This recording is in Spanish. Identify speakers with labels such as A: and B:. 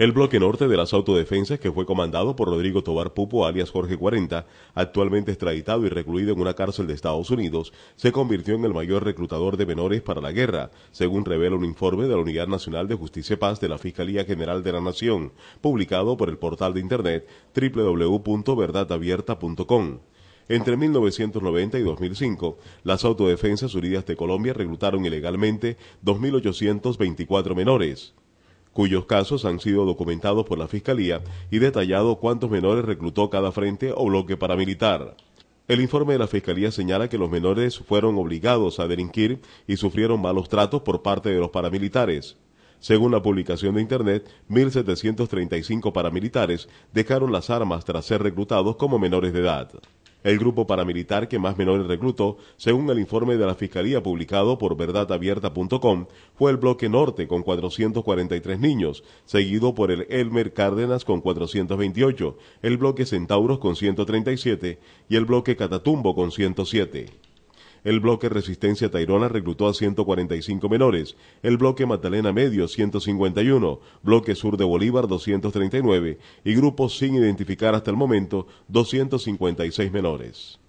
A: El bloque norte de las autodefensas, que fue comandado por Rodrigo Tobar Pupo, alias Jorge 40, actualmente extraditado y recluido en una cárcel de Estados Unidos, se convirtió en el mayor reclutador de menores para la guerra, según revela un informe de la Unidad Nacional de Justicia y Paz de la Fiscalía General de la Nación, publicado por el portal de internet www.verdadabierta.com. Entre 1990 y 2005, las Autodefensas Unidas de Colombia reclutaron ilegalmente 2.824 menores cuyos casos han sido documentados por la Fiscalía y detallado cuántos menores reclutó cada frente o bloque paramilitar. El informe de la Fiscalía señala que los menores fueron obligados a delinquir y sufrieron malos tratos por parte de los paramilitares. Según la publicación de Internet, 1.735 paramilitares dejaron las armas tras ser reclutados como menores de edad el grupo paramilitar que más menores reclutó, según el informe de la Fiscalía publicado por verdadabierta.com, fue el Bloque Norte con 443 niños, seguido por el Elmer Cárdenas con 428, el Bloque Centauros con 137 y el Bloque Catatumbo con 107. El bloque Resistencia Tairona reclutó a 145 menores, el bloque Magdalena Medio 151, bloque Sur de Bolívar 239 y grupos sin identificar hasta el momento 256 menores.